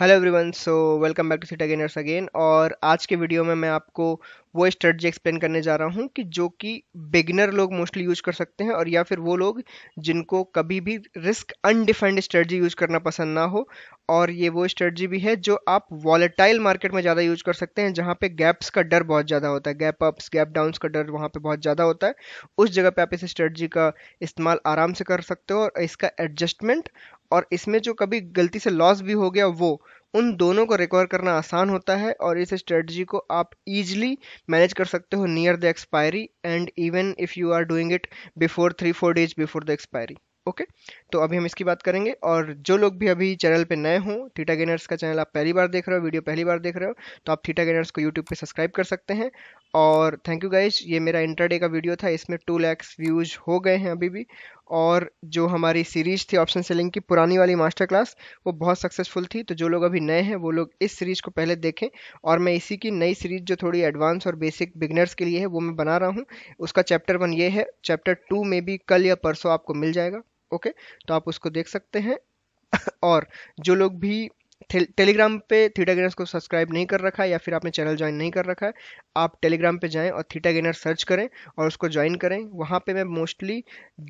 Hello everyone so welcome back to Theta Gainers again और आज के वीडियो में मैं आपको वो स्ट्रेटजी एक्सप्लेन करने जा रहा हूँ कि जो कि बिगिनर लोग मोस्टली यूज कर सकते हैं और या फिर वो लोग जिनको कभी भी रिस्क अनडिफाइंड स्ट्रेटजी यूज करना पसंद ना हो और ये वो स्ट्रेटजी भी है जो आप वॉलेटाइल मार्केट में ज़्यादा यूज कर सकते हैं जहाँ पे गैप्स का डर बहुत ज़्यादा होता है गैप अप्स गैप डाउन्स का डर वहाँ पे बहुत ज़्यादा होता है उस जगह पे आप इस स्ट्रेटजी का इस्तेमाल आराम से कर सकते हो और इसका एडजस्टमेंट और इसमें जो कभी गलती से लॉस भी हो गया वो उन दोनों को रिकवर करना आसान होता है और इस स्ट्रेटजी को आप इजीली मैनेज कर सकते हो near the expiry and even if you are doing it before three four days before the expiry okay तो अभी हम इसकी बात करेंगे और जो लोग भी अभी चैनल पे नए हों थीटा गेनर्स का चैनल आप पहली बार देख रहे हो वीडियो पहली बार देख रहे हो तो आप थीटा गेनर्स को यूट्यूब पे सब्सक्राइब कर सकते हैं और थैंक यू गाइज ये मेरा इंटरडे का वीडियो था इसमें टू लैक्स व्यूज हो गए हैं अभी भी और जो हमारी सीरीज थी ऑप्शन सेलिंग की पुरानी वाली मास्टर क्लास वो बहुत सक्सेसफुल थी तो जो लोग अभी नए हैं वो लोग इस सीरीज को पहले देखें और मैं इसी की नई सीरीज जो थोड़ी एडवांस और बेसिक बिगनर्स के लिए है वो मैं बना रहा हूँ उसका चैप्टर वन ये है चैप्टर टू में भी कल या परसों आपको मिल जाएगा ओके तो आप उसको देख सकते हैं और जो लोग भी टेलीग्राम पे थीटा गेनर्स को सब्सक्राइब नहीं कर रखा है या फिर आपने चैनल ज्वाइन नहीं कर रखा है आप टेलीग्राम पे जाएं और थीटा गेनर सर्च करें और उसको ज्वाइन करें वहाँ पे मैं मोस्टली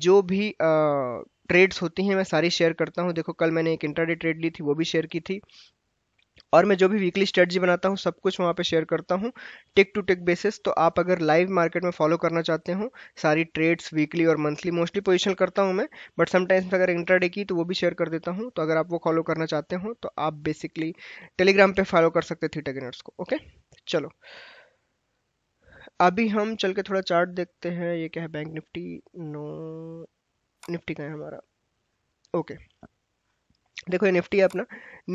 जो भी ट्रेड्स होती हैं मैं सारी शेयर करता हूँ देखो कल मैंने एक इंटरडे ट्रेड ली थी वो भी शेयर की थी और मैं जो भी वीकली स्ट्रेटजी बनाता हूँ सब कुछ वहाँ पे शेयर करता हूँ टिक टू टिक बेसिस तो आप अगर लाइव मार्केट में फॉलो करना चाहते हो सारी ट्रेड्स वीकली और मंथली मोस्टली पोजिशन करता हूँ मैं बट समटाइम्स अगर इंटरडे की तो वो भी शेयर कर देता हूँ तो अगर आप वो फॉलो करना चाहते हो तो आप बेसिकली टेलीग्राम पर फॉलो कर सकते थीटा गिनर्स को ओके चलो अभी हम चल के थोड़ा चार्ट देखते हैं ये क्या है बैंक निफ्टी नो निफ्टी का है हमारा ओके okay. देखो ये निफ्टी है अपना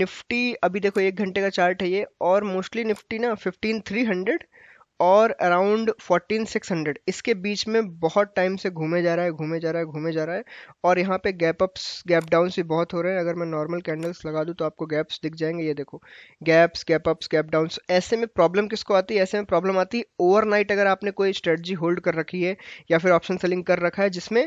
निफ्टी अभी देखो एक घंटे का चार्ट है ये और मोस्टली निफ्टी ना फिफ्टीन थ्री हंड्रेड और अराउंड फोर्टीन सिक्स हंड्रेड इसके बीच में बहुत टाइम से घूमे जा रहा है घूमे जा रहा है घूमे जा रहा है और यहाँ पे गैप अप्स गैप डाउन्स भी बहुत हो रहे हैं अगर मैं नॉर्मल कैंडल्स लगा दूँ तो आपको गैप्स दिख जाएंगे ये देखो gaps gap ups gap downs ऐसे में प्रॉब्लम किसको आती है ऐसे में प्रॉब्लम आती है ओवरनाइट अगर आपने कोई स्ट्रेटजी होल्ड कर रखी है या फिर ऑप्शन सेलिंग कर रखा है जिसमें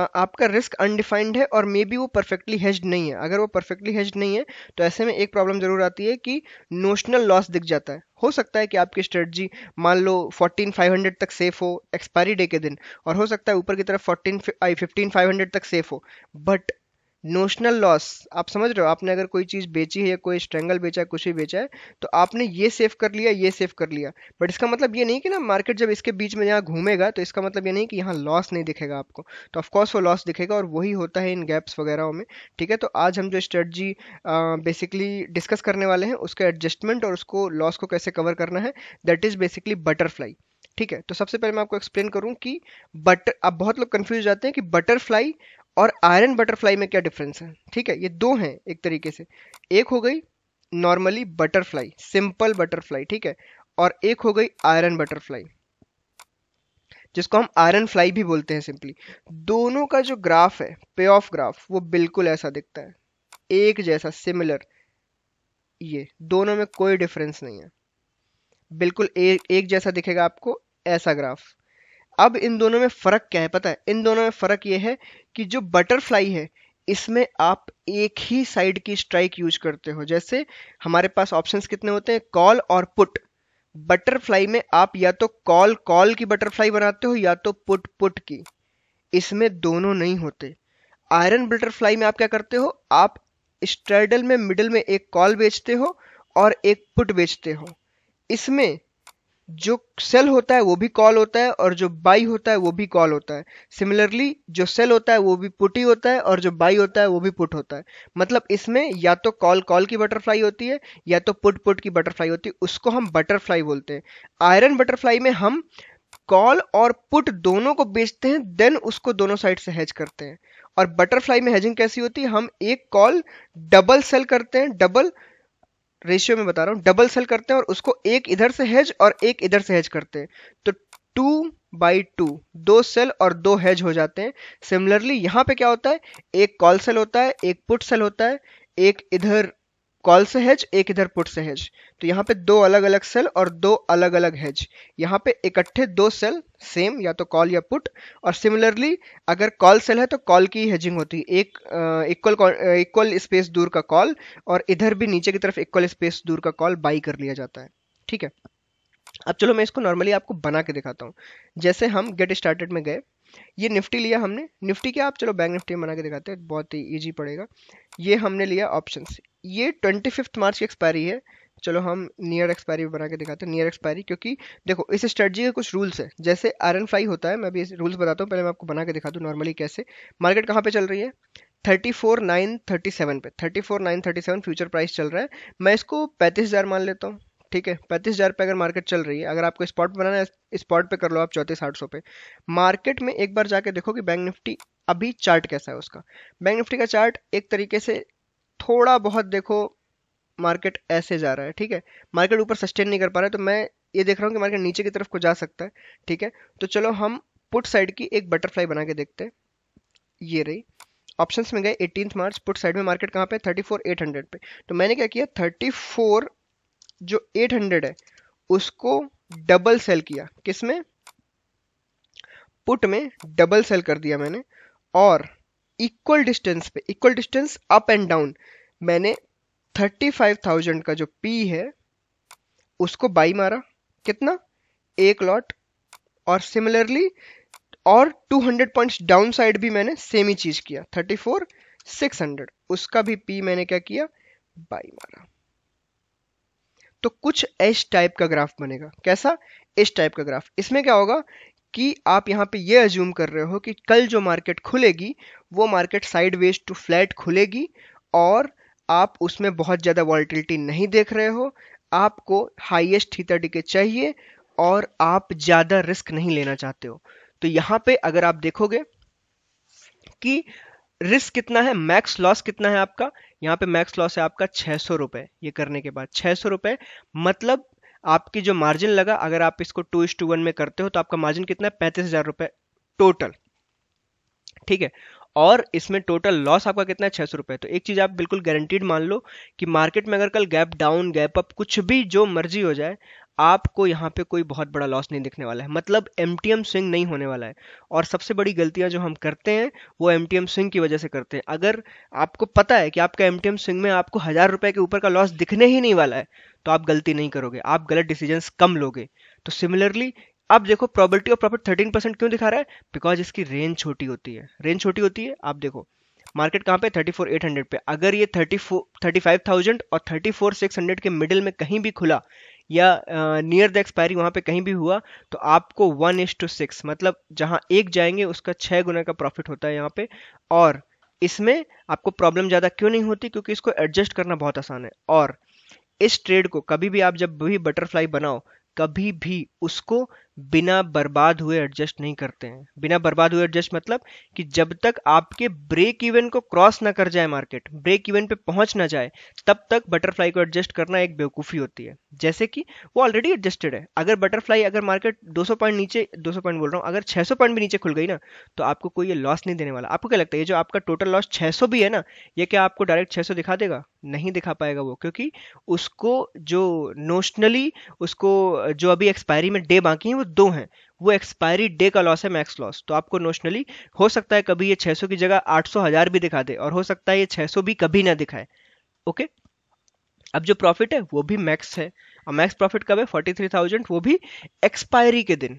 आपका रिस्क अनडिफाइंड है और मे बी वो परफेक्टली हेज्ड नहीं है अगर वो परफेक्टली हेज्ड नहीं है तो ऐसे में एक प्रॉब्लम जरूर आती है कि नोशनल लॉस दिख जाता है हो सकता है कि आपकी स्ट्रेटजी मान लो 14500 तक सेफ हो एक्सपायरी डे के दिन और हो सकता है ऊपर की तरफ 14 आई 15500 तक सेफ हो बट नोशनल लॉस आप समझ रहे हो आपने अगर कोई चीज़ बेची है या कोई स्ट्रेंगल बेचा है कुछ भी बेचा है तो आपने ये सेव कर लिया ये सेव कर लिया बट इसका मतलब ये नहीं कि ना मार्केट जब इसके बीच में यहाँ घूमेगा तो इसका मतलब ये नहीं कि यहाँ लॉस नहीं दिखेगा आपको तो ऑफकोर्स वो लॉस दिखेगा और वही होता है इन गैप्स वगैरह में ठीक है तो आज हम जो स्ट्रेटजी बेसिकली डिस्कस करने वाले हैं उसका एडजस्टमेंट और उसको लॉस को कैसे कवर करना है दैट इज़ बेसिकली बटरफ्लाई ठीक है तो सबसे पहले मैं आपको एक्सप्लेन करूं कि बटर आप बहुत लोग कन्फ्यूज जाते हैं कि बटरफ्लाई और आयरन बटरफ्लाई में क्या डिफरेंस है ठीक है ये दो हैं एक तरीके से एक हो गई नॉर्मली बटरफ्लाई सिंपल बटरफ्लाई ठीक है और एक हो गई आयरन बटरफ्लाई जिसको हम आयरन फ्लाई भी बोलते हैं सिंपली दोनों का जो ग्राफ है पे ऑफ ग्राफ वो बिल्कुल ऐसा दिखता है एक जैसा सिमिलर ये दोनों में कोई डिफरेंस नहीं है बिल्कुल ए, एक जैसा दिखेगा आपको ऐसा ग्राफ अब इन दोनों में फ़र्क क्या है पता है इन दोनों में फ़र्क ये है कि जो बटरफ्लाई है इसमें आप एक ही साइड की स्ट्राइक यूज करते हो जैसे हमारे पास ऑप्शंस कितने होते हैं कॉल और पुट बटरफ्लाई में आप या तो कॉल कॉल की बटरफ्लाई बनाते हो या तो पुट पुट की इसमें दोनों नहीं होते आयरन बटरफ्लाई में आप क्या करते हो आप स्ट्रेडल में मिडल में एक कॉल बेचते हो और एक पुट बेचते हो इसमें जो सेल होता है वो भी कॉल होता है और जो बाई होता है वो भी कॉल होता है सिमिलरली जो सेल होता है वो भी पुट ही होता है और जो बाई होता है वो भी पुट होता है मतलब इसमें या तो कॉल कॉल की बटरफ्लाई होती है या तो पुट पुट की बटरफ्लाई होती है उसको हम बटरफ्लाई बोलते हैं आयरन बटरफ्लाई में हम कॉल और पुट दोनों को बेचते हैं देन उसको दोनों साइड से हैज करते हैं और बटरफ्लाई में हैजिंग कैसी होती है हम एक कॉल डबल सेल करते हैं डबल रेशियो में बता रहा हूँ डबल सेल करते हैं और उसको एक इधर से हेज और एक इधर से हेज करते हैं तो टू बाई टू दो सेल और दो हैज हो जाते हैं सिमिलरली यहाँ पे क्या होता है एक कॉल सेल होता है एक पुट सेल होता है एक इधर कॉल से हेज एक इधर पुट से हेज तो यहाँ पे दो अलग अलग सेल और दो अलग अलग हेज यहाँ पे इकट्ठे दो सेल सेम या तो कॉल या पुट और सिमिलरली अगर कॉल सेल है तो कॉल की हेजिंग होती है एक इक्वल इक्वल स्पेस दूर का कॉल और इधर भी नीचे की तरफ इक्वल स्पेस दूर का कॉल बाई कर लिया जाता है ठीक है अब चलो मैं इसको नॉर्मली आपको बना के दिखाता हूँ जैसे हम गेट स्टार्टेड में गए ये निफ्टी लिया हमने निफ्टी क्या आप चलो बैंक निफ्टी में बना के दिखाते हैं बहुत ही ईजी पड़ेगा ये हमने लिया ऑप्शन ये ट्वेंटी फिफ्थ मार्च की एक्सपायरी है चलो हम नियर एक्सपायरी बना के दिखाते हैं नियर एक्सपायरी क्योंकि देखो इस स्ट्रेटजी के कुछ रूल्स है जैसे आर एन फाइव होता है मैं अभी रूल्स बताता हूँ पहले मैं आपको बना के दिखा दूँ नॉर्मली कैसे मार्केट कहाँ पे चल रही है thirty four nine thirty seven पे thirty four nine thirty seven future price चल रहा है मैं इसको पैंतीस हज़ार मान लेता हूँ ठीक है पैंतीस हज़ार अगर मार्केट चल रही है अगर आपको स्पॉट बनाना है स्पॉट पे कर लो आप चौंतीस आठ सौ पे मार्केट में एक बार जाके देखो कि बैंक निफ्टी अभी चार्ट कैसा है उसका बैंक निफ्टी का चार्ट एक तरीके से थोड़ा बहुत देखो मार्केट ऐसे जा रहा है ठीक है मार्केट ऊपर सस्टेन नहीं कर पा रहा है तो मैं ये देख रहा हूँ कि मार्केट नीचे की तरफ को जा सकता है ठीक है तो चलो हम पुट साइड की एक बटरफ्लाई बना के देखते हैं ये रही ऑप्शंस में गए एटीन मार्च पुट साइड में मार्केट कहाँ पे थर्टी फोर एट हंड्रेड पे तो मैंने क्या किया थर्टी फोर जो 800 है उसको डबल सेल किया किस में पुट में डबल सेल कर दिया मैंने और इक्वल डिस्टेंस पे equal distance up and down मैंने 35,000 का जो पी है उसको बाई मारा कितना एक लॉट और सिमिलरली और 200 पॉइंट्स डाउन साइड भी मैंने सेम ही चीज़ किया 34, 600 उसका भी पी मैंने क्या किया बाई मारा तो कुछ एच टाइप का ग्राफ बनेगा कैसा एच टाइप का ग्राफ इसमें क्या होगा कि आप यहाँ पे ये अज्यूम कर रहे हो कि कल जो मार्केट खुलेगी वो मार्केट साइड टू फ्लैट खुलेगी और आप उसमें बहुत ज़्यादा वॉल्टिलिटी नहीं देख रहे हो आपको हाइएस्ट थीटा डिके चाहिए और आप ज़्यादा रिस्क नहीं लेना चाहते हो तो यहाँ पे अगर आप देखोगे कि रिस्क कितना है मैक्स लॉस कितना है आपका यहाँ पे मैक्स लॉस है आपका छह सौ ये करने के बाद छह सौ मतलब आपकी जो मार्जिन लगा अगर आप इसको टू इस टू वन में करते हो तो आपका मार्जिन कितना है पैंतीस हज़ार रुपए टोटल ठीक है और इसमें टोटल लॉस आपका कितना है छह सौ रुपए तो एक चीज़ आप बिल्कुल गारंटीड मान लो कि मार्केट में अगर कल गैप डाउन गैप अप कुछ भी जो मर्जी हो जाए आपको यहाँ पे कोई बहुत बड़ा लॉस नहीं दिखने वाला है मतलब एम स्विंग नहीं होने वाला है और सबसे बड़ी गलतियाँ जो हम करते हैं वो एम स्विंग की वजह से करते हैं अगर आपको पता है कि आपका एम स्विंग में आपको हज़ार रुपये के ऊपर का लॉस दिखने ही नहीं वाला है तो आप गलती नहीं करोगे आप गलत डिसीजन कम लोगे तो सिमिलरली आप देखो probability of profit thirteen percent क्यों दिखा रहा है बिकॉज इसकी रेंज छोटी होती है रेंज छोटी होती है आप देखो मार्केट कहाँ पे थर्टी फोर एट हंड्रेड पे अगर ये thirty four thirty five thousand और थर्टी फोर सिक्स हंड्रेड के मिडिल में कहीं भी खुला या नियर द एक्सपायरी वहाँ पे कहीं भी हुआ तो आपको वन इज टू सिक्स मतलब जहाँ एक जाएंगे उसका छः गुना का प्रॉफिट होता है यहाँ पे और इसमें आपको प्रॉब्लम ज़्यादा क्यों नहीं होती क्योंकि इसको एडजस्ट करना बहुत आसान है और इस ट्रेड को कभी भी आप जब भी बटरफ्लाई बनाओ कभी भी उसको बिना बर्बाद हुए एडजस्ट नहीं करते हैं बिना बर्बाद हुए एडजस्ट मतलब कि जब तक आपके ब्रेक इवन को क्रॉस ना कर जाए मार्केट ब्रेक इवन पे पहुंच ना जाए तब तक बटरफ्लाई को एडजस्ट करना एक बेवकूफ़ी होती है जैसे कि वो ऑलरेडी एडजस्टेड है अगर बटरफ्लाई अगर मार्केट 200 पॉइंट नीचे 200 पॉइंट बोल रहा हूँ अगर 600 पॉइंट भी नीचे खुल गई ना तो आपको कोई ये लॉस नहीं देने वाला आपको क्या लगता है ये जो आपका टोटल लॉस छह भी है ना ये क्या आपको डायरेक्ट छह दिखा देगा नहीं दिखा पाएगा वो क्योंकि उसको जो नोशनली उसको जो अभी एक्सपायरी में डे बाकी है वो दो हैं वो एक्सपायरी डे का लॉस है मैक्स लॉस तो आपको नोशनली हो सकता है कभी ये 600 की जगह 800 हजार भी दिखा दे और हो सकता है ये 600 भी कभी ना दिखाए ओके अब जो प्रॉफिट है वो भी मैक्स है और मैक्स प्रॉफिट कब है 43,000 वो भी एक्सपायरी के दिन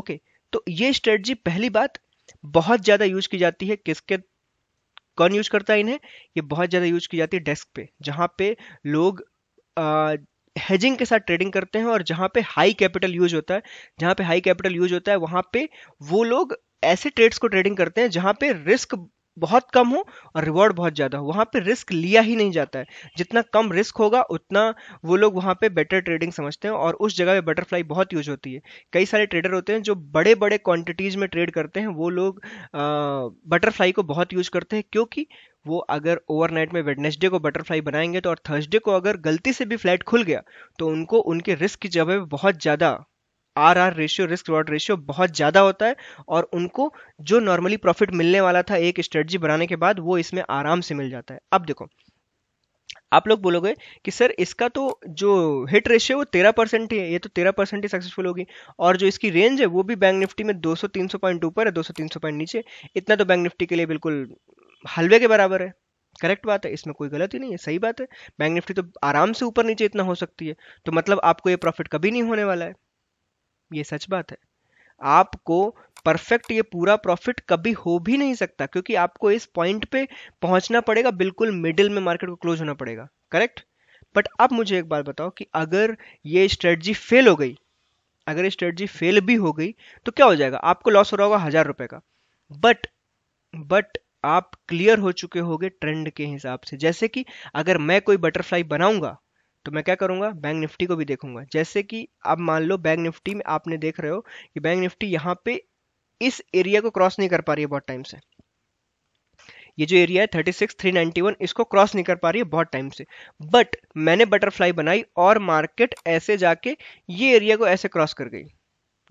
ओके तो ये स्ट्रेटजी पहली बात बहुत ज़्यादा यूज की जाती है किसके कौन यूज करता है इन्हें ये बहुत ज़्यादा यूज की जाती है डेस्क पे जहां पे लोग आ, हेजिंग के साथ ट्रेडिंग करते हैं और जहां पे हाई कैपिटल यूज होता है जहां पे हाई कैपिटल यूज होता है वहां पे वो लोग ऐसे ट्रेड्स को ट्रेडिंग करते हैं जहां पे रिस्क बहुत कम हो और रिवॉर्ड बहुत ज़्यादा हो वहाँ पे रिस्क लिया ही नहीं जाता है जितना कम रिस्क होगा उतना वो लोग वहां पे बेटर ट्रेडिंग समझते हैं और उस जगह पे बटरफ्लाई बहुत यूज होती है कई सारे ट्रेडर होते हैं जो बड़े बड़े क्वांटिटीज़ में ट्रेड करते हैं वो लोग बटरफ्लाई को बहुत यूज करते हैं क्योंकि वो अगर ओवरनाइट में वेडनेसडे को बटरफ्लाई बनाएंगे तो और थर्सडे को अगर गलती से भी फ्लैट खुल गया तो उनको उनके रिस्क की जगह बहुत ज़्यादा R R ratio risk reward ratio बहुत ज़्यादा होता है और उनको जो नॉर्मली प्रॉफिट मिलने वाला था एक स्ट्रेटजी बनाने के बाद वो इसमें आराम से मिल जाता है अब देखो आप लोग बोलोगे कि सर इसका तो जो हिट रेशियो वो तेरह परसेंट ही है ये तो तेरह परसेंट ही सक्सेसफुल होगी और जो इसकी रेंज है वो भी बैंक निफ्टी में 200-300 पॉइंट ऊपर है 200-300 पॉइंट नीचे इतना तो बैंक निफ्टी के लिए बिल्कुल हलवे के बराबर है करेक्ट बात है इसमें कोई गलती नहीं है सही बात है बैंक निफ्टी तो आराम से ऊपर नीचे इतना हो सकती है तो मतलब आपको ये प्रॉफिट कभी नहीं होने वाला है ये सच बात है आपको परफेक्ट ये पूरा प्रॉफिट कभी हो भी नहीं सकता क्योंकि आपको इस पॉइंट पे पहुंचना पड़ेगा बिल्कुल मिडिल में मार्केट को क्लोज होना पड़ेगा करेक्ट बट अब मुझे एक बात बताओ कि अगर ये स्ट्रेटजी फेल हो गई अगर ये स्ट्रेटजी फेल भी हो गई तो क्या हो जाएगा आपको लॉस हो रहा होगा हज़ार रुपए का बट बट आप क्लियर हो चुके होगे ट्रेंड के हिसाब से जैसे कि अगर मैं कोई बटरफ्लाई बनाऊंगा तो मैं क्या करूंगा बैंक निफ्टी को भी देखूंगा जैसे कि आप मान लो बैंक निफ्टी में आपने देख रहे हो कि बैंक निफ्टी यहाँ पे इस एरिया को क्रॉस नहीं कर पा रही है बहुत टाइम से ये जो एरिया है थर्टी सिक्स थ्री वन इसको क्रॉस नहीं कर पा रही है बहुत टाइम से बट मैंने बटरफ्लाई बनाई और मार्केट ऐसे जाके ये एरिया को ऐसे क्रॉस कर गई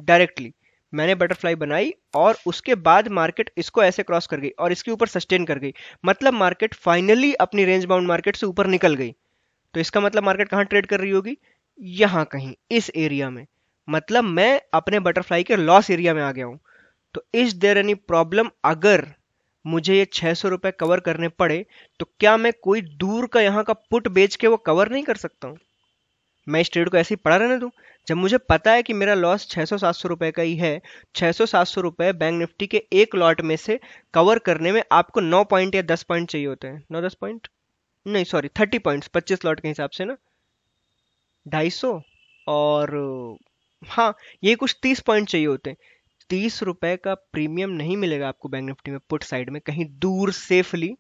डायरेक्टली मैंने बटरफ्लाई बनाई और उसके बाद मार्केट इसको ऐसे क्रॉस कर गई और इसके ऊपर सस्टेन कर गई मतलब मार्केट फाइनली अपनी रेंज बाउंड मार्केट से ऊपर निकल गई तो इसका मतलब मार्केट कहाँ ट्रेड कर रही होगी यहाँ कहीं इस एरिया में मतलब मैं अपने बटरफ्लाई के लॉस एरिया में आ गया हूँ तो इस देर एनी प्रॉब्लम अगर मुझे ये छः सौ कवर करने पड़े तो क्या मैं कोई दूर का यहाँ का पुट बेच के वो कवर नहीं कर सकता हूँ मैं इस ट्रेड को ऐसे ही पड़ा रहने दूँ जब मुझे पता है कि मेरा लॉस सात सौ रुपए का ही है सात सौ रुपए बैंक निफ्टी के एक लॉट में से कवर करने में आपको नौ पॉइंट या दस पॉइंट चाहिए होते हैं नौ दस पॉइंट नहीं सॉरी थर्टी पॉइंट्स पच्चीस लॉट के हिसाब से ना ढाई सौ और हाँ ये कुछ तीस पॉइंट चाहिए होते हैं तीस रुपए का प्रीमियम नहीं मिलेगा आपको बैंक निफ्टी में पुट साइड में कहीं दूर सेफली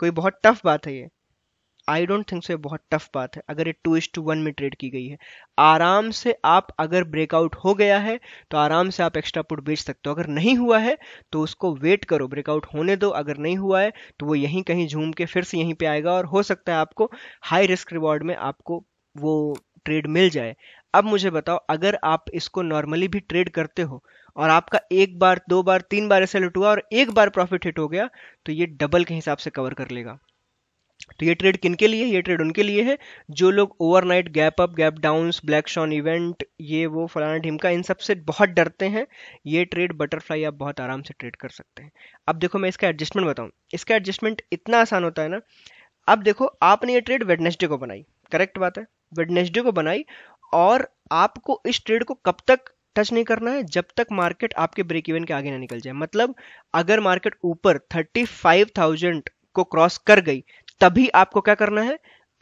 कोई बहुत टफ बात है ये आई डोंट थिंक सो बहुत टफ बात है अगर ये टू इज टू वन में ट्रेड की गई है आराम से आप अगर ब्रेकआउट हो गया है तो आराम से आप एक्स्ट्रा पुट बेच सकते हो अगर नहीं हुआ है तो उसको वेट करो ब्रेकआउट होने दो अगर नहीं हुआ है तो वो यहीं कहीं झूम के फिर से यहीं पर आएगा और हो सकता है आपको हाई रिस्क रिवॉर्ड में आपको वो ट्रेड मिल जाए अब मुझे बताओ अगर आप इसको नॉर्मली भी ट्रेड करते हो और आपका एक बार दो बार तीन बार ऐसे लुट हुआ और एक बार प्रॉफिट हिट हो गया तो ये डबल के हिसाब से कवर कर लेगा तो ये ट्रेड किन के लिए ये ट्रेड उनके लिए है जो लोग overnight gap up gap down black swan event ये वो फलाना ढिमका इन सबसे बहुत डरते हैं ये ट्रेड बटरफ्लाई आप बहुत आराम से ट्रेड कर सकते हैं अब देखो मैं इसका एडजस्टमेंट बताऊं इसका एडजस्टमेंट इतना आसान होता है ना अब देखो आपने ये ट्रेड वेडनेसडे को बनाई करेक्ट बात है वेडनेसडे को बनाई और आपको इस ट्रेड को कब तक टच नहीं करना है जब तक मार्केट आपके ब्रेक इवन के आगे ना निकल जाए मतलब अगर मार्केट ऊपर थर्टी को क्रॉस कर गई तभी आपको क्या करना है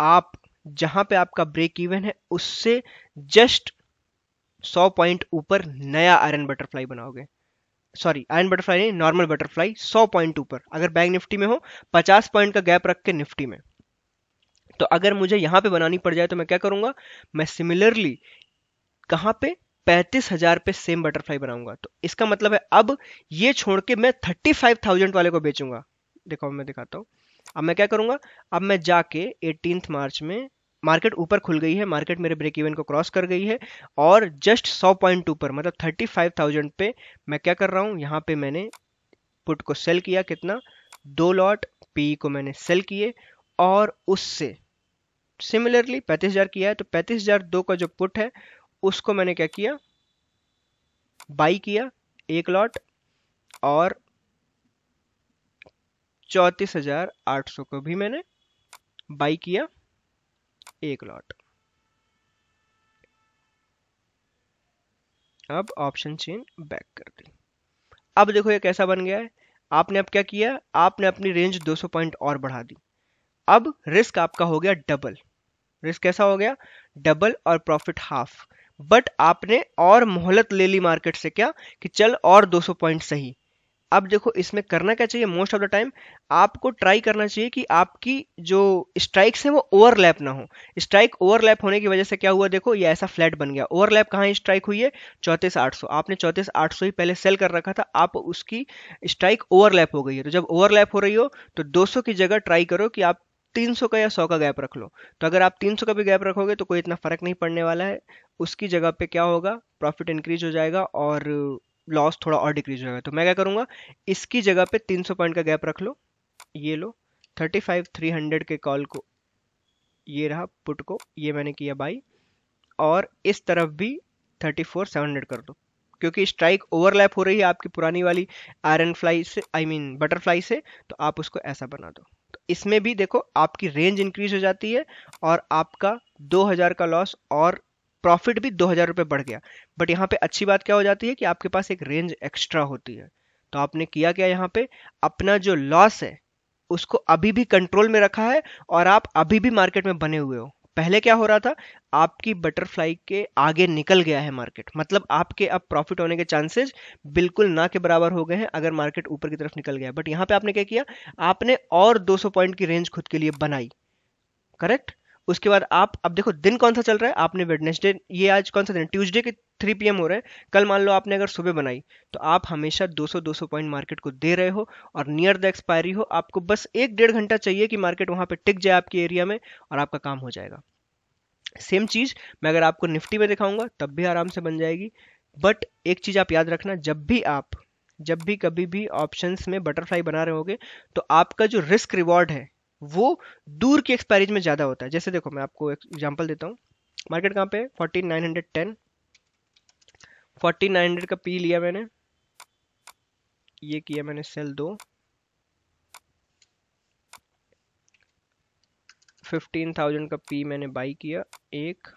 आप जहां पे आपका ब्रेक इवन है उससे जस्ट 100 पॉइंट ऊपर नया आयरन बटरफ्लाई बनाओगे सॉरी आयरन बटरफ्लाई नहीं नॉर्मल बटरफ्लाई 100 पॉइंट ऊपर अगर बैंक निफ्टी में हो 50 पॉइंट का गैप रख के निफ्टी में तो अगर मुझे यहां पे बनानी पड़ जाए तो मैं क्या करूंगा मैं सिमिलरली कहां पे पैंतीस हजार पे सेम बटरफ्लाई बनाऊंगा तो इसका मतलब है अब ये छोड़ के मैं थर्टी फाइव थाउजेंड वाले को बेचूंगा देखो मैं दिखाता हूं अब मैं क्या करूँगा अब मैं जाके एटीन मार्च में मार्केट ऊपर खुल गई है मार्केट मेरे ब्रेक इवन को क्रॉस कर गई है और जस्ट पॉइंट ऊपर मतलब 35,000 पे मैं क्या कर रहा हूँ यहाँ पे मैंने पुट को सेल किया कितना दो लॉट पी e को मैंने सेल किए और उससे सिमिलरली 35,000 किया है तो दो का जो पुट है उसको मैंने क्या किया बाई किया एक लॉट और चौतीस हजार आठ सौ को भी मैंने बाई किया एक लॉट अब ऑप्शन चेन बैक कर दी अब देखो ये कैसा बन गया है आपने अब क्या किया आपने अपनी रेंज 200 पॉइंट और बढ़ा दी अब रिस्क आपका हो गया डबल रिस्क कैसा हो गया डबल और प्रॉफिट हाफ बट आपने और मोहलत ले ली मार्केट से क्या कि चल और 200 पॉइंट सही अब देखो इसमें करना क्या चाहिए मोस्ट ऑफ द टाइम आपको ट्राई करना चाहिए कि आपकी जो स्ट्राइक्स हैं वो ओवरलैप ना हो स्ट्राइक ओवरलैप होने की वजह से क्या हुआ देखो ये ऐसा फ्लैट बन गया ओवरलैप कहाँ स्ट्राइक हुई है चौंतीस आठ सौ आपने चौंतीस आठ सौ ही पहले सेल कर रखा था आप उसकी स्ट्राइक ओवरलैप हो गई है तो जब ओवरलैप हो रही हो तो दो की जगह ट्राई करो कि आप 300 का या 100 का गैप रख लो तो अगर आप 300 का भी गैप रखोगे तो कोई इतना फर्क नहीं पड़ने वाला है उसकी जगह पे क्या होगा प्रॉफिट इंक्रीज हो जाएगा और लॉस थोड़ा और डिक्रीज होगा तो मैं क्या करूँगा इसकी जगह पे 300 पॉइंट का गैप रख लो ये लो 35 300 के कॉल को ये रहा पुट को ये मैंने किया बाई और इस तरफ भी 34 700 कर दो क्योंकि स्ट्राइक ओवरलैप हो रही है आपकी पुरानी वाली आयरन फ्लाई से आई मीन बटरफ्लाई से तो आप उसको ऐसा बना दो तो इसमें भी देखो आपकी रेंज इंक्रीज हो जाती है और आपका 2000 का लॉस और प्रॉफिट भी दो हज़ार रुपये बढ़ गया बट यहाँ पे अच्छी बात क्या हो जाती है कि आपके पास एक रेंज एक्स्ट्रा होती है तो आपने किया क्या यहाँ पे अपना जो लॉस है उसको अभी भी कंट्रोल में रखा है और आप अभी भी मार्केट में बने हुए हो पहले क्या हो रहा था आपकी बटरफ्लाई के आगे निकल गया है मार्केट मतलब आपके अब प्रॉफिट होने के चांसेस बिल्कुल ना के बराबर हो गए हैं अगर मार्केट ऊपर की तरफ निकल गया बट यहां पे आपने क्या किया आपने और 200 पॉइंट की रेंज खुद के लिए बनाई करेक्ट उसके बाद आप अब देखो दिन कौन सा चल रहा है आपने वेडनेसडे ये आज कौन सा दिन ट्यूसडे के थ्री पी हो रहा है कल मान लो आपने अगर सुबह बनाई तो आप हमेशा 200 200 पॉइंट मार्केट को दे रहे हो और नियर द एक्सपायरी हो आपको बस एक डेढ़ घंटा चाहिए कि मार्केट वहां पर टिक जाए आपके एरिया में और आपका काम हो जाएगा सेम चीज़ मैं अगर आपको निफ्टी में दिखाऊंगा तब भी आराम से बन जाएगी बट एक चीज़ आप याद रखना जब भी आप जब भी कभी भी ऑप्शंस में बटरफ्लाई बना रहे होगे तो आपका जो रिस्क रिवॉर्ड है वो दूर की एक्सपायरीज में ज़्यादा होता है जैसे देखो मैं आपको एग्जाम्पल देता हूँ मार्केट कहाँ पे forty nine hundred ten forty nine hundred का पी लिया मैंने ये किया मैंने सेल दो फिफ्टीन थाउजेंड का पी मैंने बाई किया एक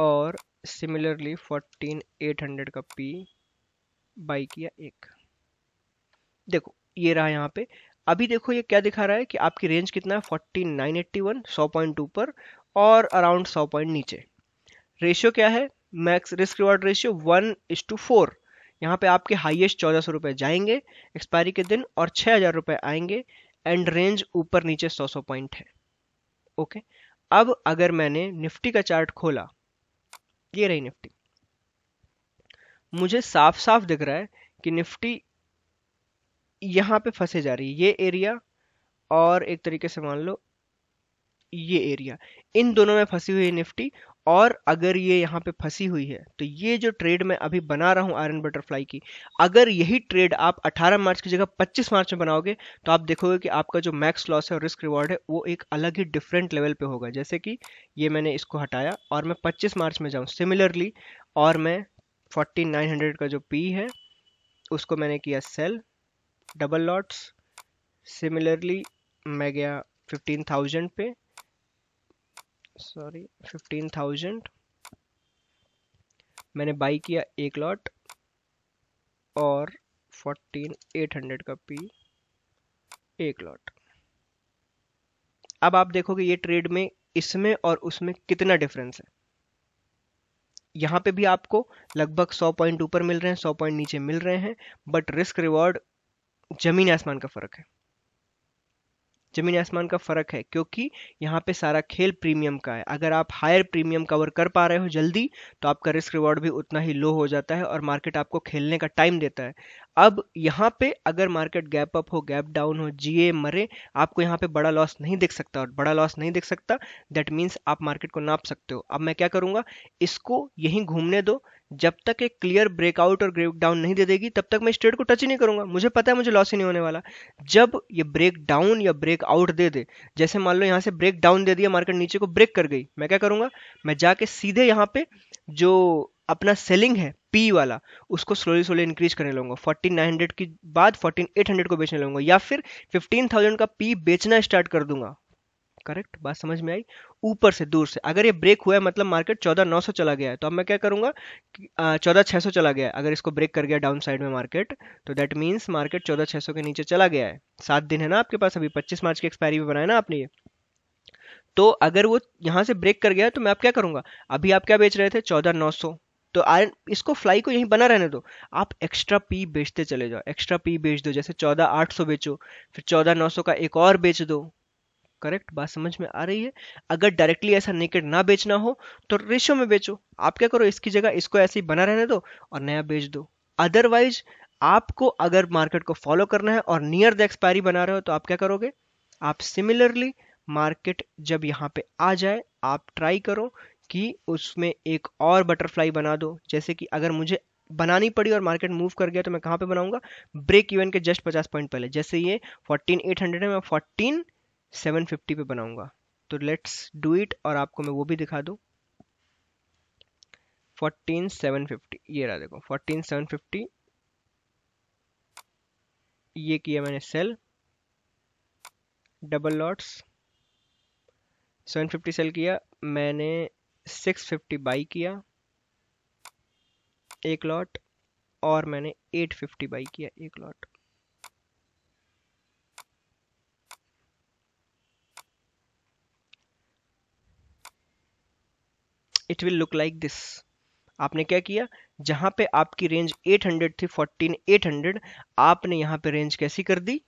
और सिमिलरली फोर्टीन एट हंड्रेड का पी बाई किया एक देखो ये रहा यहाँ पे अभी देखो ये क्या दिखा रहा है कि आपकी रेंज कितना है फोर्टी नाइन एट्टी वन सौ पॉइंट ऊपर और अराउंड सौ पॉइंट नीचे रेशियो क्या है max risk reward ratio one is to four यहाँ पे आपके हाईएस्ट चौदह सौ रुपये जाएंगे एक्सपायरी के दिन और छः हज़ार रुपये आएंगे एंड रेंज ऊपर नीचे सौ सौ पॉइंट है ओके अब अगर मैंने निफ्टी का चार्ट खोला ये रही निफ्टी मुझे साफ साफ दिख रहा है कि निफ्टी यहाँ पे फंसे जा रही है ये एरिया और एक तरीके से मान लो ये एरिया इन दोनों में फंसी हुई है निफ्टी और अगर ये यहाँ पे फंसी हुई है तो ये जो ट्रेड मैं अभी बना रहा हूँ आयरन बटरफ्लाई की अगर यही ट्रेड आप 18 मार्च की जगह 25 मार्च में बनाओगे तो आप देखोगे कि आपका जो मैक्स लॉस है और रिस्क रिवॉर्ड है वो एक अलग ही डिफरेंट लेवल पे होगा जैसे कि ये मैंने इसको हटाया और मैं पच्चीस मार्च में जाऊँ सिमिलरली और मैं फोर्टी का जो पी है उसको मैंने किया सेल डबल लॉट्स सिमिलरली मैं गया फिफ्टीन थाउजेंड पे सॉरी फिफ्टीन थाउजेंड मैंने बाई किया एक लॉट और फोर्टीन एट हंड्रेड का पी एक लॉट अब आप देखोगे ये ट्रेड में इसमें और उसमें कितना डिफरेंस है यहां पे भी आपको लगभग 100 पॉइंट ऊपर मिल रहे हैं 100 पॉइंट नीचे मिल रहे हैं बट रिस्क रिवॉर्ड ज़मीन आसमान का फ़र्क है ज़मीन आसमान का फ़र्क है क्योंकि यहाँ पे सारा खेल प्रीमियम का है अगर आप हायर प्रीमियम कवर कर पा रहे हो जल्दी तो आपका रिस्क रिवॉर्ड भी उतना ही लो हो जाता है और मार्केट आपको खेलने का टाइम देता है अब यहाँ पे अगर मार्केट गैप अप हो गैप डाउन हो जीए मरे आपको यहाँ पे बड़ा लॉस नहीं दिख सकता और बड़ा लॉस नहीं दिख सकता दैट मीन्स आप मार्केट को नाप सकते हो अब मैं क्या करूँगा इसको यहीं घूमने दो जब तक एक क्लियर ब्रेकआउट और ब्रेकडाउन नहीं दे देगी तब तक मैं स्ट्रेट को टच ही नहीं करूंगा मुझे पता है मुझे लॉस ही नहीं होने वाला जब ये ब्रेकडाउन या ब्रेकआउट दे दे जैसे मान लो यहाँ से ब्रेकडाउन दे दिया मार्केट नीचे को ब्रेक कर गई मैं क्या करूंगा मैं जाके सीधे यहाँ पे जो अपना सेलिंग है पी वाला उसको स्लोली स्लोली इंक्रीज करने लूंगा फोर्टीन नाइन हंड्रेड की बाद फोर्टीन एट हंड्रेड को बेचने लूंगा या फिर फिफ्टीन थाउजेंड का पी बेचना स्टार्ट कर दूंगा करेक्ट बात समझ में आई ऊपर से दूर से अगर ये ब्रेक हुआ है मतलब मार्केट 14900 चला गया है तो अब मैं क्या करूंगा चौदह छह सौ चला गया है अगर इसको ब्रेक कर गया डाउन साइड में मार्केट तो दैट मीन्स मार्केट चौदह के नीचे चला गया है सात दिन है ना आपके पास अभी पच्चीस मार्च की एक्सपायरी भी बनाया ना आपने ये तो अगर वो यहाँ से ब्रेक कर गया तो मैं आप क्या करूंगा अभी आप क्या बेच रहे थे चौदह नौ सौ तो आयरन इसको फ्लाई को यहीं बना रहने दो आप एक्स्ट्रा पी बेचते चले जाओ एक्स्ट्रा पी बेच दो जैसे चौदह आठ सौ बेचो फिर चौदह नौ सौ का एक और बेच दो करेक्ट बात समझ में आ रही है अगर डायरेक्टली ऐसा नेकेड ना बेचना हो तो रेशो में बेचो आप क्या करो इसकी जगह इसको ऐसे ही बना रहने दो और नया बेच दो अदरवाइज आपको अगर मार्केट को फॉलो करना है और नियर द एक्सपायरी बना रहे हो तो आप क्या करोगे आप सिमिलरली मार्केट जब यहाँ पे आ जाए आप ट्राई करो कि उसमें एक और बटरफ्लाई बना दो जैसे कि अगर मुझे बनानी पड़ी और मार्केट मूव कर गया तो मैं कहाँ पे बनाऊंगा ब्रेक इवन के जस्ट 50 पॉइंट पहले जैसे ये 14800 एट हंड्रेड है मैं फोर्टीन सेवन फिफ्टी पे बनाऊंगा तो लेट्स डू इट और आपको मैं वो भी दिखा दूँ फोर्टीन सेवन फिफ्टी ये रहा देखो फोर्टीन सेवन फिफ्टी ये किया मैंने sell double lots seven fifty sell किया मैंने सिक्स फिफ्टी बाई किया एक लॉट और मैंने एट फिफ्टी बाई किया एक lot it will look like this आपने क्या किया जहां पे आपकी रेंज 800 थी 800 आपने यहां पे रेंज कैसी कर दी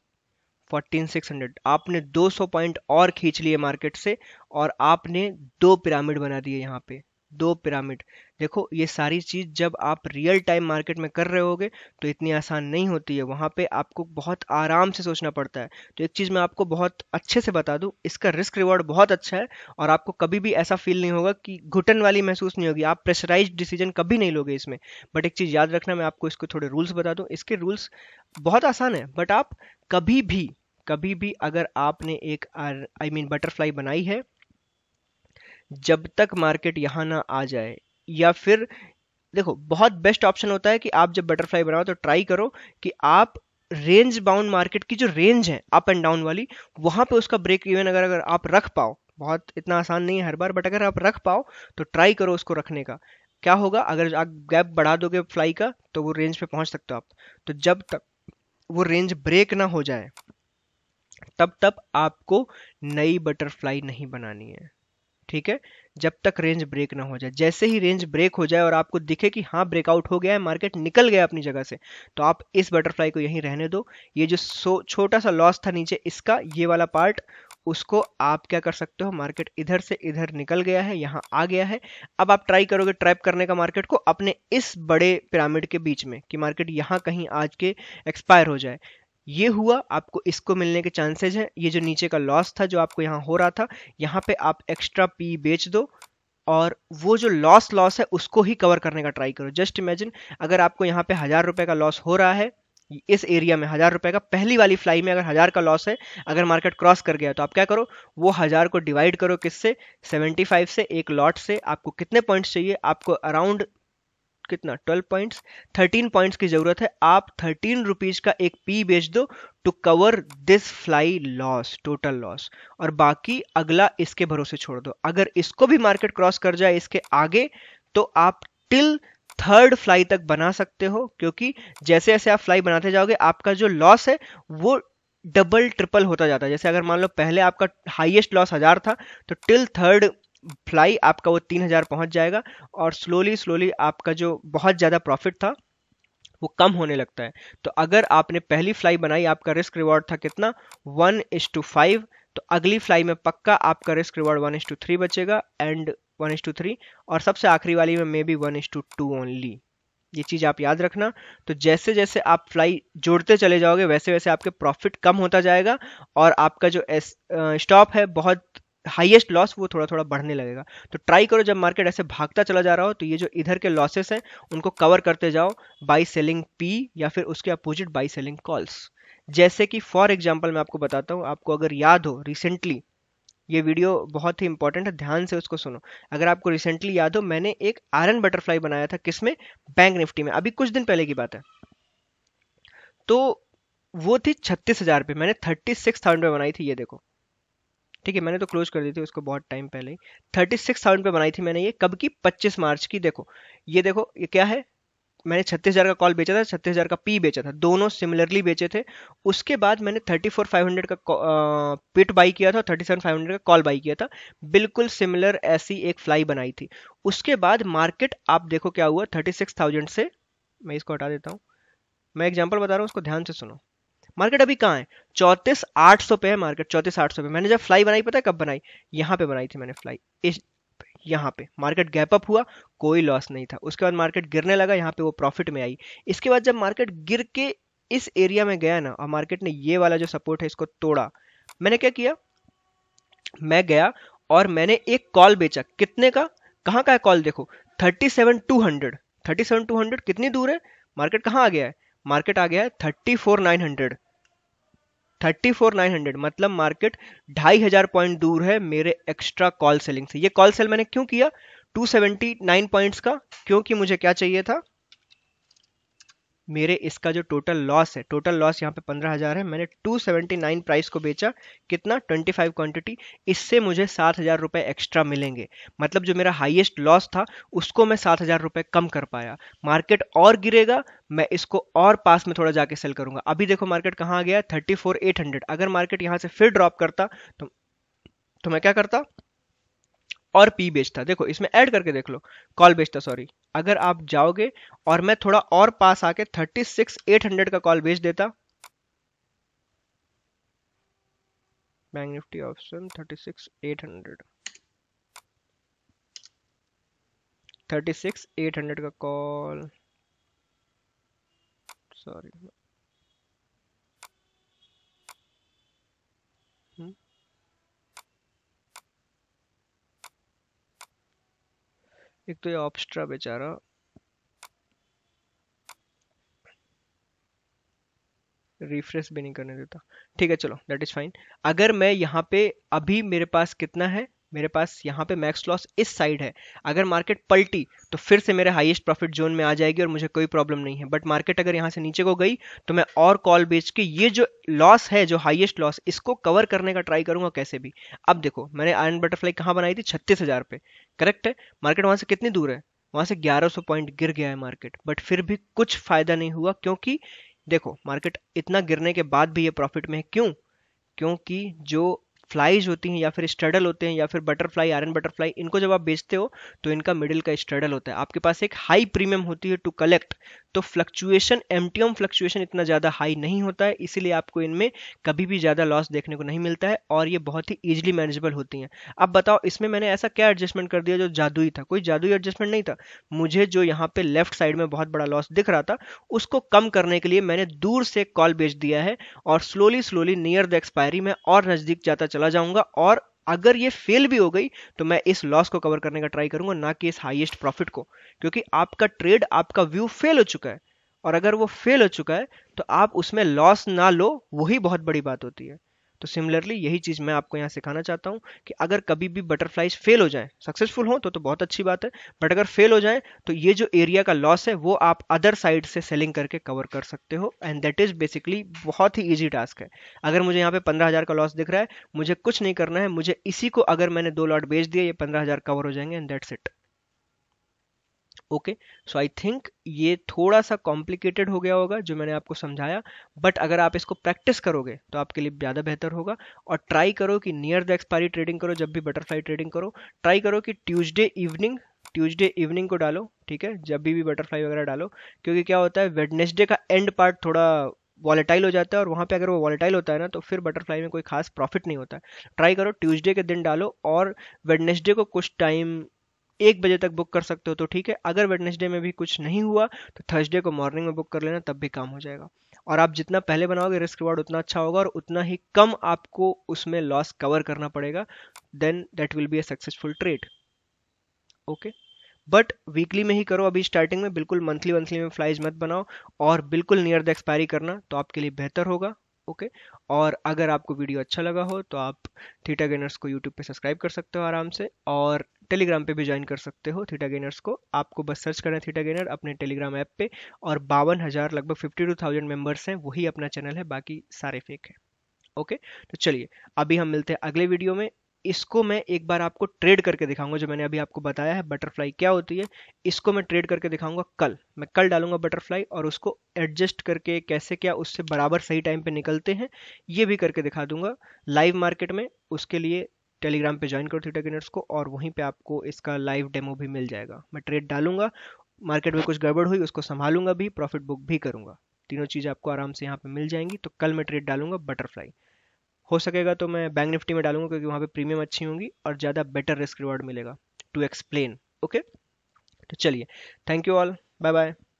600 आपने 200 पॉइंट और खींच लिए मार्केट से और आपने दो पिरामिड बना दिए यहां पे दो पिरामिड देखो ये सारी चीज़ जब आप रियल टाइम मार्केट में कर रहे होगे तो इतनी आसान नहीं होती है वहाँ पे आपको बहुत आराम से सोचना पड़ता है तो एक चीज़ मैं आपको बहुत अच्छे से बता दूँ इसका रिस्क रिवॉर्ड बहुत अच्छा है और आपको कभी भी ऐसा फील नहीं होगा कि घुटन वाली महसूस नहीं होगी आप प्रेशराइज डिसीजन कभी नहीं लोगे इसमें बट एक चीज़ याद रखना मैं आपको इसको थोड़े रूल्स बता दूँ इसके रूल्स बहुत आसान है बट आप कभी भी कभी भी अगर आपने एक आई मीन बटरफ्लाई बनाई है जब तक मार्केट यहाँ ना आ जाए या फिर देखो बहुत बेस्ट ऑप्शन होता है कि आप जब बटरफ्लाई बनाओ तो ट्राई करो कि आप रेंज बाउंड मार्केट की जो रेंज है अप एंड डाउन वाली वहां पे उसका ब्रेक इवन अगर अगर आप रख पाओ बहुत इतना आसान नहीं है हर बार बट अगर आप रख पाओ तो ट्राई करो उसको रखने का क्या होगा अगर आप गैप बढ़ा दोगे फ्लाई का तो वो रेंज पे पहुंच सकते हो आप तो जब तक वो रेंज ब्रेक ना हो जाए तब तब आपको नई बटरफ्लाई नहीं बनानी है ठीक है जब तक रेंज ब्रेक ना हो जाए जैसे ही रेंज ब्रेक हो जाए और आपको दिखे कि हाँ ब्रेकआउट हो गया है मार्केट निकल गया अपनी जगह से तो आप इस बटरफ्लाई को यहीं रहने दो ये जो सो छोटा सा लॉस था नीचे इसका ये वाला पार्ट उसको आप क्या कर सकते हो मार्केट इधर से इधर निकल गया है यहाँ आ गया है अब आप ट्राई करोगे ट्रैप करने का मार्केट को अपने इस बड़े पिरामिड के बीच में कि मार्केट यहाँ कहीं आज के एक्सपायर हो जाए ये हुआ आपको इसको मिलने के चांसेज हैं ये जो नीचे का लॉस था जो आपको यहाँ हो रहा था यहाँ पे आप एक्स्ट्रा पी बेच दो और वो जो लॉस लॉस है उसको ही कवर करने का ट्राई करो जस्ट इमेजिन अगर आपको यहाँ पे हज़ार रुपए का लॉस हो रहा है इस एरिया में हज़ार रुपए का पहली वाली फ्लाई में अगर हज़ार का लॉस है अगर मार्केट क्रॉस कर गया तो आप क्या करो वो हज़ार को डिवाइड करो किससे 75 से एक लॉट से आपको कितने पॉइंट्स चाहिए आपको अराउंड कितना ट्वेल्व पॉइंट्स थर्टीन पॉइंट्स की जरूरत है आप थर्टीन रुपीज का एक पी बेच दो to cover this fly loss total loss और बाकी अगला इसके भरोसे छोड़ दो अगर इसको भी मार्केट क्रॉस कर जाए इसके आगे तो आप टिल थर्ड फ्लाई तक बना सकते हो क्योंकि जैसे जैसे आप फ्लाई बनाते जाओगे आपका जो लॉस है वो डबल ट्रिपल होता जाता है जैसे अगर मान लो पहले आपका हाईएस्ट लॉस हजार था तो टिल थर्ड फ्लाई आपका वो तीन हज़ार पहुँच जाएगा और स्लोली स्लोली आपका जो बहुत ज़्यादा प्रॉफिट था वो कम होने लगता है तो अगर आपने पहली फ्लाई बनाई आपका रिस्क रिवॉर्ड था कितना वन इज टू फाइव तो अगली फ्लाई में पक्का आपका risk reward one is to three बचेगा and one is to three और सबसे आखिरी वाली में may be one is to two only ये चीज़ आप याद रखना तो जैसे जैसे आप फ्लाई जोड़ते चले जाओगे वैसे वैसे आपके प्रॉफिट कम होता जाएगा और आपका जो स्टॉप है बहुत हाईएस्ट लॉस वो थोड़ा थोड़ा बढ़ने लगेगा तो ट्राई करो जब मार्केट ऐसे भागता चला जा रहा हो तो ये जो इधर के लॉसेस हैं उनको कवर करते जाओ बाई सेलिंग पी या फिर उसके अपोजिट बाई सेलिंग कॉल्स जैसे कि फॉर एग्जाम्पल मैं आपको बताता हूँ आपको अगर याद हो रिसेंटली ये वीडियो बहुत ही इंपॉर्टेंट है ध्यान से उसको सुनो अगर आपको रिसेंटली याद हो मैंने एक आयरन बटरफ्लाई बनाया था किसमें बैंक निफ्टी में अभी कुछ दिन पहले की बात है तो वो थी छत्तीस हज़ार पे मैंने थर्टी सिक्स थाउजेंड पे बनाई थी ये देखो ठीक है मैंने तो क्लोज कर दी थी उसको बहुत टाइम पहले ही थर्टी सिक्स थाउजेंड पे बनाई थी मैंने ये कब की पच्चीस मार्च की देखो ये देखो ये क्या है मैंने छत्तीस हज़ार का कॉल बेचा था छत्तीस हज़ार का पी बेचा था दोनों सिमिलरली बेचे थे उसके बाद मैंने थर्टी फोर फाइव हंड्रेड का पिट बाई किया था थर्टी सेवन फाइव हंड्रेड का कॉल बाई किया था बिल्कुल सिमिलर ऐसी एक फ्लाई बनाई थी उसके बाद मार्केट आप देखो क्या हुआ थर्टी सिक्स थाउजेंड से मैं इसको हटा देता हूँ मैं एग्जाम्पल बता रहा हूँ उसको ध्यान से सुनो मार्केट अभी कहाँ है चौंतीस आठ सौ पे है मार्केट चौंतीस आठ सौ पे मैंने जब फ्लाई बनाई पता है कब बनाई यहाँ पे बनाई थी मैंने फ्लाई इस यहाँ पे मार्केट गैप अप हुआ कोई लॉस नहीं था उसके बाद मार्केट गिरने लगा यहाँ पे वो प्रॉफिट में आई इसके बाद जब मार्केट गिर के इस एरिया में गया ना और मार्केट ने ये वाला जो सपोर्ट है इसको तोड़ा मैंने क्या किया मैं गया और मैंने एक कॉल बेचा कितने का कहाँ का है कॉल देखो thirty seven two hundred thirty seven two hundred कितनी दूर है मार्केट कहाँ आ गया है मार्केट आ गया है thirty four nine hundred thirty four nine hundred मतलब मार्केट ढाई हजार पॉइंट दूर है मेरे एक्स्ट्रा कॉल सेलिंग से ये कॉल सेल मैंने क्यों किया टू सेवेंटी नाइन पॉइंट्स का क्योंकि मुझे क्या चाहिए था मेरे इसका जो टोटल लॉस है टोटल लॉस यहाँ पे पंद्रह हज़ार है मैंने 279 प्राइस को बेचा कितना 25 क्वांटिटी इससे मुझे सात हज़ार रुपये एक्स्ट्रा मिलेंगे मतलब जो मेरा हाईएस्ट लॉस था उसको मैं सात हज़ार रुपये कम कर पाया मार्केट और गिरेगा मैं इसको और पास में थोड़ा जाके सेल करूँगा अभी देखो मार्केट कहाँ आ गया थर्टी अगर मार्केट यहाँ से फिर ड्रॉप करता तो, तो मैं क्या करता और पी बेचता देखो इसमें ऐड करके देख लो कॉल बेचता सॉरी अगर आप जाओगे और मैं थोड़ा और पास आके थर्टी सिक्स एट हंड्रेड का कॉल बेच देता bank nifty option thirty six eight hundred thirty six eight hundred का कॉल सॉरी एक तो ये ऑप्स्ट्रा बेचारा रिफ्रेश भी नहीं करने देता ठीक है चलो दैट इज फाइन अगर मैं यहाँ पे अभी मेरे पास कितना है मेरे पास यहाँ पे मैक्स लॉस इस साइड है अगर मार्केट पलटी तो फिर से मेरे हाईएस्ट प्रॉफिट जोन में आ जाएगी और मुझे कोई प्रॉब्लम नहीं है बट मार्केट अगर यहाँ से नीचे को गई तो मैं और कॉल बेच के ये जो लॉस है जो हाईएस्ट लॉस इसको कवर करने का ट्राई करूंगा कैसे भी अब देखो मैंने आयरन बटरफ्लाई कहाँ बनाई थी छत्तीस हज़ार पे करेक्ट है मार्केट वहाँ से कितनी दूर है वहाँ से ग्यारह पॉइंट गिर गया है मार्केट बट फिर भी कुछ फ़ायदा नहीं हुआ क्योंकि देखो मार्केट इतना गिरने के बाद भी ये प्रॉफिट में है क्यों क्योंकि जो फ्लाइज होती हैं या फिर स्टडल होते हैं या फिर बटरफ्लाई आयरन बटरफ्लाई इनको जब आप बेचते हो तो इनका मिडिल का स्टडल होता है आपके पास एक हाई प्रीमियम होती है टू कलेक्ट तो फ्लक्चुएशन एमटीएम फ्लक्चुएशन इतना ज़्यादा हाई नहीं होता है इसीलिए आपको इनमें कभी भी ज़्यादा लॉस देखने को नहीं मिलता है और ये बहुत ही ईजिली मैनेजेबल होती हैं अब बताओ इसमें मैंने ऐसा क्या एडजस्टमेंट कर दिया जो जादुई था कोई जादुई एडजस्टमेंट नहीं था मुझे जो यहाँ पे लेफ्ट साइड में बहुत बड़ा लॉस दिख रहा था उसको कम करने के लिए मैंने दूर से कॉल बेच दिया है और slowly slowly near the expiry में और नज़दीक जाता चला चला जाऊंगा और अगर ये फेल भी हो गई तो मैं इस लॉस को कवर करने का ट्राई करूंगा ना कि इस हाईएस्ट प्रॉफिट को क्योंकि आपका ट्रेड आपका व्यू फेल हो चुका है और अगर वो फेल हो चुका है तो आप उसमें लॉस ना लो वही बहुत बड़ी बात होती है तो सिमिलरली यही चीज़ मैं आपको यहां सिखाना चाहता हूं कि अगर कभी भी बटरफ्लाइज फेल हो जाए सक्सेसफुल हो तो तो बहुत अच्छी बात है बट अगर फेल हो जाए तो ये जो एरिया का लॉस है वो आप अदर साइड से सेलिंग करके कवर कर सकते हो एंड दैट इज़ बेसिकली बहुत ही ईजी टास्क है अगर मुझे यहाँ पे पंद्रह हज़ार का लॉस दिख रहा है मुझे कुछ नहीं करना है मुझे इसी को अगर मैंने दो लॉट बेच दिया ये पंद्रह हज़ार कवर हो जाएंगे and that's it okay so I think ये थोड़ा सा कॉम्प्लिकेटेड हो गया होगा जो मैंने आपको समझाया बट अगर आप इसको प्रैक्टिस करोगे तो आपके लिए ज़्यादा बेहतर होगा और ट्राई करो कि नियर द एक्सपायरी ट्रेडिंग करो जब भी बटरफ्लाई ट्रेडिंग करो ट्राई करो कि ट्यूजडे इवनिंग ट्यूजडे इवनिंग को डालो ठीक है जब भी भी बटरफ्लाई वगैरह डालो क्योंकि क्या होता है वेडनेसडे का एंड पार्ट थोड़ा वॉलेटाइल हो जाता है और वहाँ पे अगर वो वॉलेटाइल होता है ना तो फिर बटरफ्लाई में कोई खास प्रॉफिट नहीं होता है ट्राई करो ट्यूसडे के दिन डालो और वेडनेसडे को कुछ टाइम एक बजे तक बुक कर सकते हो तो ठीक है अगर वेडनेसडे में भी कुछ नहीं हुआ तो थर्सडे को मॉर्निंग में बुक कर लेना तब भी काम हो जाएगा और आप जितना पहले बनाओगे रिस्क रिवार्ड उतना अच्छा होगा और उतना ही कम आपको उसमें लॉस कवर करना पड़ेगा then that will be a successful trade okay but weekly में ही करो अभी स्टार्टिंग में बिल्कुल मंथली मंथली में फ्लाइज मत बनाओ और बिल्कुल नियर द एक्सपायरी करना तो आपके लिए बेहतर होगा ओके और अगर आपको वीडियो अच्छा लगा हो तो आप थीटा गेनर्स को यूट्यूब पे सब्सक्राइब कर सकते हो आराम से और टेलीग्राम पे भी ज्वाइन कर सकते हो थीटा गेनर्स को आपको बस सर्च करना है थीटा गेनर अपने टेलीग्राम ऐप पे और बावन हज़ार लगभग फिफ्टी टू थाउजेंड मेम्बर्स हैं वही अपना चैनल है बाकी सारे फेक हैं ओके तो चलिए अभी हम मिलते हैं अगले वीडियो में इसको मैं एक बार आपको ट्रेड करके दिखाऊंगा जो मैंने अभी आपको बताया है बटरफ्लाई क्या होती है इसको मैं ट्रेड करके दिखाऊंगा कल मैं कल डालूंगा बटरफ्लाई और उसको एडजस्ट करके कैसे क्या उससे बराबर सही टाइम पे निकलते हैं ये भी करके दिखा दूंगा लाइव मार्केट में उसके लिए टेलीग्राम पे ज्वाइन करो थीटा गिनर्स को और वहीं पे आपको इसका लाइव डेमो भी मिल जाएगा मैं ट्रेड डालूंगा मार्केट में कुछ गड़बड़ हुई उसको संभालूंगा भी प्रॉफिट बुक भी करूंगा तीनों चीज़ आपको आराम से यहाँ पे मिल जाएंगी तो कल मैं ट्रेड डालूंगा बटरफ्लाई हो सकेगा तो मैं बैंक निफ्टी में डालूंगा क्योंकि वहाँ पे प्रीमियम अच्छी होंगी और ज़्यादा बेटर रिस्क रिवार्ड मिलेगा टू एक्सप्लेन ओके तो चलिए thank you all bye bye